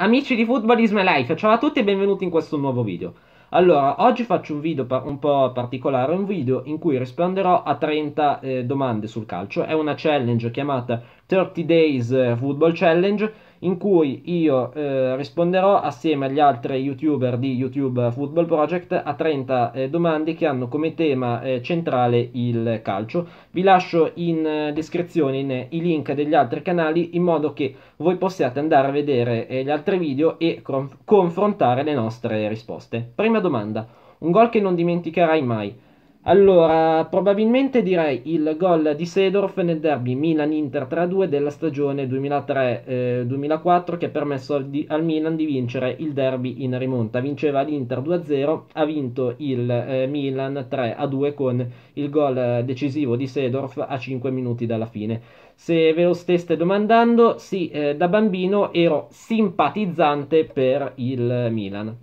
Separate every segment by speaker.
Speaker 1: Amici di Football is Life, ciao a tutti e benvenuti in questo nuovo video. Allora, oggi faccio un video un po' particolare, un video in cui risponderò a 30 eh, domande sul calcio. È una challenge chiamata 30 Days eh, Football Challenge in cui io eh, risponderò assieme agli altri youtuber di YouTube Football Project a 30 eh, domande che hanno come tema eh, centrale il calcio. Vi lascio in eh, descrizione in, eh, i link degli altri canali in modo che voi possiate andare a vedere eh, gli altri video e conf- confrontare le nostre risposte. Prima domanda, un gol che non dimenticherai mai. Allora, probabilmente direi il gol di Sedorf nel derby Milan-Inter 3-2 della stagione 2003-2004 eh, che ha permesso al, di, al, Milan di vincere il derby in rimonta. Vinceva l'Inter 2-0, ha vinto il eh, Milan 3-2 con il gol decisivo di Sedorf a 5 minuti dalla fine. Se ve lo steste domandando, sì, eh, da bambino ero simpatizzante per il Milan.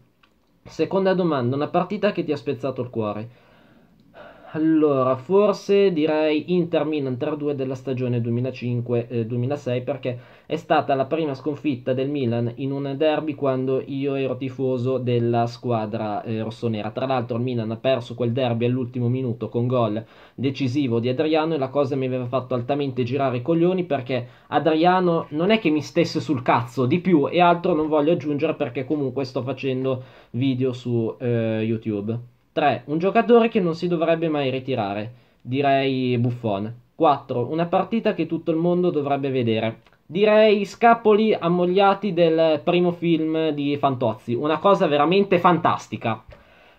Speaker 1: Seconda domanda, una partita che ti ha spezzato il cuore. Allora, forse direi Inter Milan 3-2 della stagione 2005-2006 eh, perché è stata la prima sconfitta del Milan in un derby quando io ero tifoso della squadra eh, rossonera. Tra l'altro il Milan ha perso quel derby all'ultimo minuto con gol decisivo di Adriano e la cosa mi aveva fatto altamente girare i coglioni perché Adriano non è che mi stesse sul cazzo di più e altro non voglio aggiungere perché comunque sto facendo video su eh, YouTube. 3. Un giocatore che non si dovrebbe mai ritirare, direi Buffon. 4. Una partita che tutto il mondo dovrebbe vedere. Direi scapoli ammogliati del primo film di Fantozzi, una cosa veramente fantastica.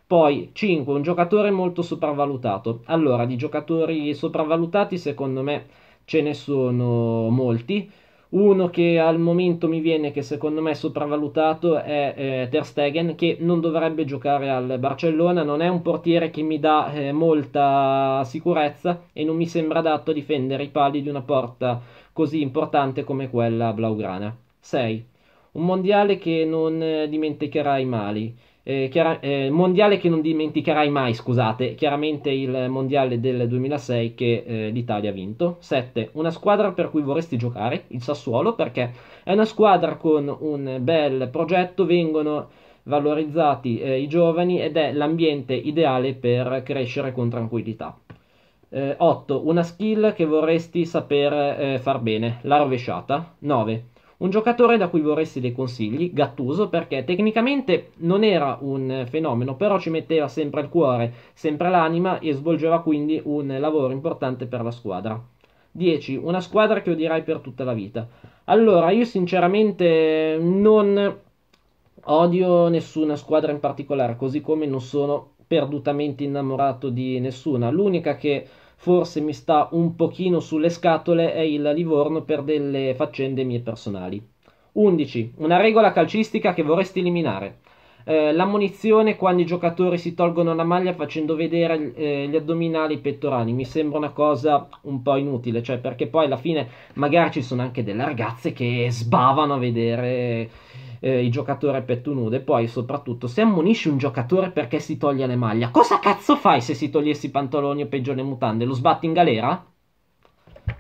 Speaker 1: Poi 5. Un giocatore molto sopravvalutato. Allora, di giocatori sopravvalutati secondo me ce ne sono molti. Uno che al momento mi viene che secondo me è sopravvalutato è eh, Ter Stegen che non dovrebbe giocare al Barcellona, non è un portiere che mi dà eh, molta sicurezza e non mi sembra adatto a difendere i pali di una porta così importante come quella blaugrana. 6. Un mondiale che non eh, dimenticherai mai eh, chiara- eh, mondiale che non dimenticherai mai, scusate, chiaramente il mondiale del 2006 che eh, l'Italia ha vinto. 7. Una squadra per cui vorresti giocare, il Sassuolo, perché è una squadra con un bel progetto, vengono valorizzati eh, i giovani ed è l'ambiente ideale per crescere con tranquillità. 8. Eh, una skill che vorresti saper eh, far bene, la rovesciata. 9 un giocatore da cui vorresti dei consigli, Gattuso, perché tecnicamente non era un fenomeno, però ci metteva sempre il cuore, sempre l'anima e svolgeva quindi un lavoro importante per la squadra. 10. Una squadra che odierai per tutta la vita. Allora, io sinceramente non odio nessuna squadra in particolare, così come non sono perdutamente innamorato di nessuna. L'unica che forse mi sta un pochino sulle scatole è il Livorno per delle faccende mie personali. 11. Una regola calcistica che vorresti eliminare. Eh, la quando i giocatori si tolgono la maglia facendo vedere eh, gli addominali e i pettorali mi sembra una cosa un po' inutile, cioè perché poi alla fine magari ci sono anche delle ragazze che sbavano a vedere eh, i giocatori petto nudo e poi soprattutto se ammonisci un giocatore perché si toglie le maglie, cosa cazzo fai se si togliesse i pantaloni o peggio le mutande? Lo sbatti in galera?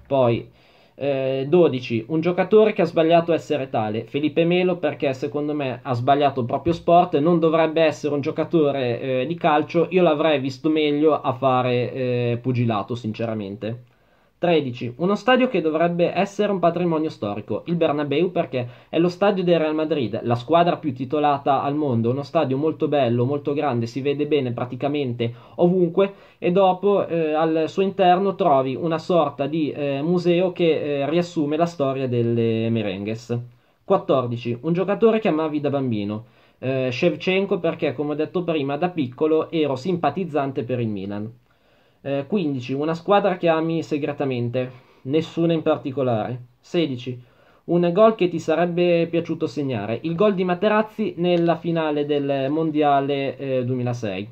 Speaker 1: Poi eh, 12. Un giocatore che ha sbagliato essere tale. Felipe Melo perché secondo me ha sbagliato il proprio sport. Non dovrebbe essere un giocatore eh, di calcio. Io l'avrei visto meglio a fare eh, pugilato, sinceramente. 13. Uno stadio che dovrebbe essere un patrimonio storico, il Bernabeu perché è lo stadio del Real Madrid, la squadra più titolata al mondo, uno stadio molto bello, molto grande, si vede bene praticamente ovunque e dopo eh, al suo interno trovi una sorta di eh, museo che eh, riassume la storia delle merengues. 14. Un giocatore che amavi da bambino. Eh, Shevchenko perché, come ho detto prima, da piccolo ero simpatizzante per il Milan. Eh, 15. Una squadra che ami segretamente, nessuna in particolare. 16. Un gol che ti sarebbe piaciuto segnare, il gol di Materazzi nella finale del Mondiale eh, 2006.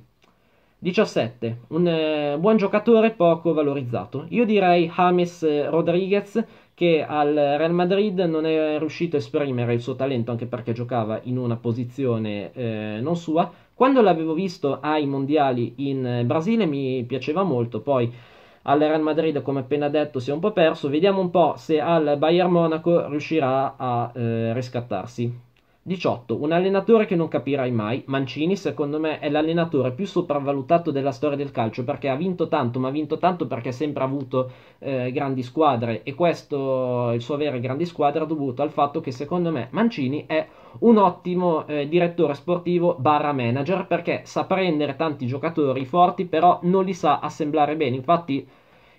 Speaker 1: 17. Un eh, buon giocatore poco valorizzato. Io direi James eh, Rodriguez che al Real Madrid non è riuscito a esprimere il suo talento anche perché giocava in una posizione eh, non sua. Quando l'avevo visto ai mondiali in eh, Brasile mi piaceva molto, poi al Real Madrid, come appena detto, si è un po' perso. Vediamo un po' se al Bayern Monaco riuscirà a eh, riscattarsi. 18. Un allenatore che non capirai mai. Mancini, secondo me, è l'allenatore più sopravvalutato della storia del calcio perché ha vinto tanto, ma ha vinto tanto perché ha sempre avuto eh, grandi squadre. E questo, il suo avere grandi squadre, è dovuto al fatto che, secondo me, Mancini è un ottimo eh, direttore sportivo barra manager perché sa prendere tanti giocatori forti, però non li sa assemblare bene. Infatti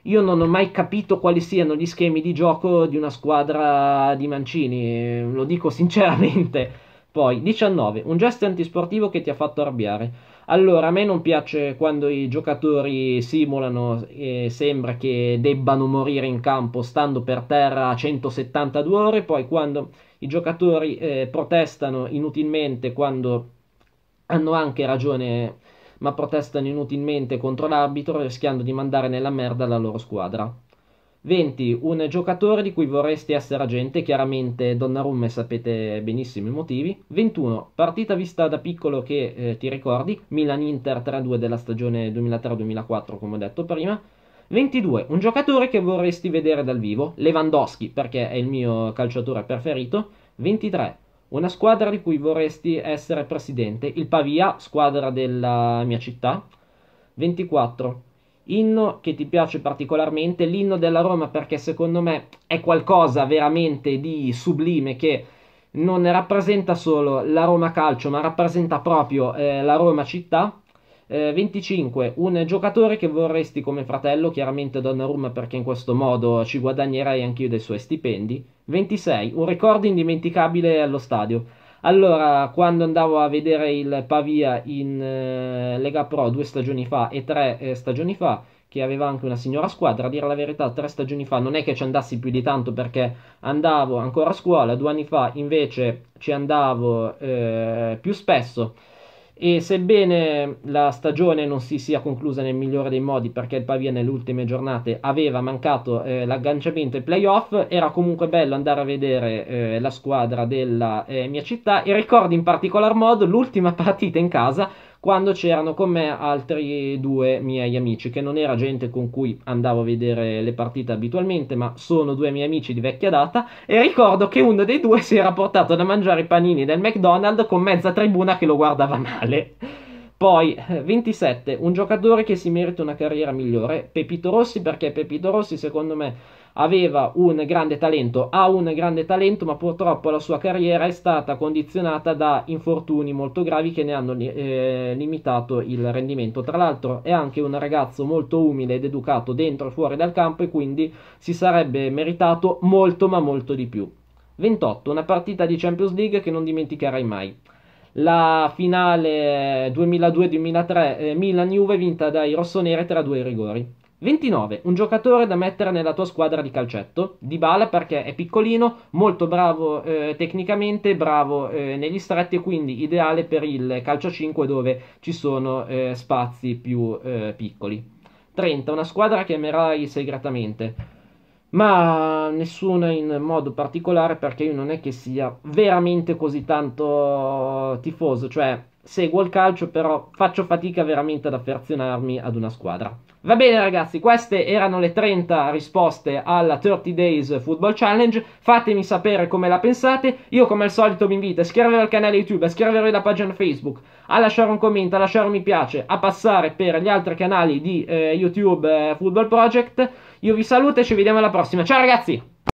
Speaker 1: io non ho mai capito quali siano gli schemi di gioco di una squadra di Mancini, lo dico sinceramente. Poi, 19, un gesto antisportivo che ti ha fatto arrabbiare. Allora, a me non piace quando i giocatori simulano e sembra che debbano morire in campo stando per terra a 172 ore, poi quando i giocatori eh, protestano inutilmente quando hanno anche ragione ma protestano inutilmente contro l'arbitro rischiando di mandare nella merda la loro squadra. 20. Un giocatore di cui vorresti essere agente, chiaramente Donnarumma e sapete benissimo i motivi. 21. Partita vista da piccolo che eh, ti ricordi, Milan-Inter 3-2 della stagione 2003-2004 come ho detto prima. 22. Un giocatore che vorresti vedere dal vivo, Lewandowski perché è il mio calciatore preferito. 23. Una squadra di cui vorresti essere presidente, il Pavia, squadra della mia città. 24. Inno che ti piace particolarmente, l'inno della Roma perché secondo me è qualcosa veramente di sublime che non rappresenta solo la Roma calcio, ma rappresenta proprio eh, la Roma città. Eh, 25, un giocatore che vorresti come fratello, chiaramente Donnarumma perché in questo modo ci guadagnerei anch'io dei suoi stipendi. 26, un ricordo indimenticabile allo stadio. Allora, quando andavo a vedere il Pavia in eh, Lega Pro due stagioni fa e tre eh, stagioni fa, che aveva anche una signora squadra, a dire la verità, tre stagioni fa non è che ci andassi più di tanto perché andavo ancora a scuola, due anni fa invece ci andavo eh, più spesso e sebbene la stagione non si sia conclusa nel migliore dei modi perché il Pavia nelle ultime giornate aveva mancato eh, l'agganciamento ai playoff era comunque bello andare a vedere eh, la squadra della eh, mia città e ricordo in particolar modo l'ultima partita in casa quando c'erano con me altri due miei amici, che non era gente con cui andavo a vedere le partite abitualmente, ma sono due miei amici di vecchia data, e ricordo che uno dei due si era portato da mangiare i panini del McDonald's con mezza tribuna che lo guardava male. Poi 27, eh, un giocatore che si merita una carriera migliore, Pepito Rossi perché Pepito Rossi secondo me aveva un grande talento, ha un grande talento, ma purtroppo la sua carriera è stata condizionata da infortuni molto gravi che ne hanno eh, limitato il rendimento. Tra l'altro è anche un ragazzo molto umile ed educato dentro e fuori dal campo e quindi si sarebbe meritato molto ma molto di più. 28. Una partita di Champions League che non dimenticherai mai. La finale 2002-2003 eh, Milan-Juve vinta dai rossoneri tra due rigori. 29. Un giocatore da mettere nella tua squadra di calcetto. Di Bala perché è piccolino, molto bravo eh, tecnicamente, bravo eh, negli stretti e quindi ideale per il calcio 5 dove ci sono eh, spazi più eh, piccoli. 30. Una squadra che amerai segretamente. Ma nessuna in modo particolare perché io non è che sia veramente così tanto tifoso, cioè seguo il calcio, però faccio fatica veramente ad affezionarmi ad una squadra. Va bene ragazzi, queste erano le 30 risposte alla 30 Days Football Challenge, fatemi sapere come la pensate, io come al solito vi invito a iscrivervi al canale YouTube, a iscrivervi alla pagina Facebook, a lasciare un commento, a lasciare un mi piace, a passare per gli altri canali di eh, YouTube eh, Football Project, io vi saluto e ci vediamo alla prossima, ciao ragazzi!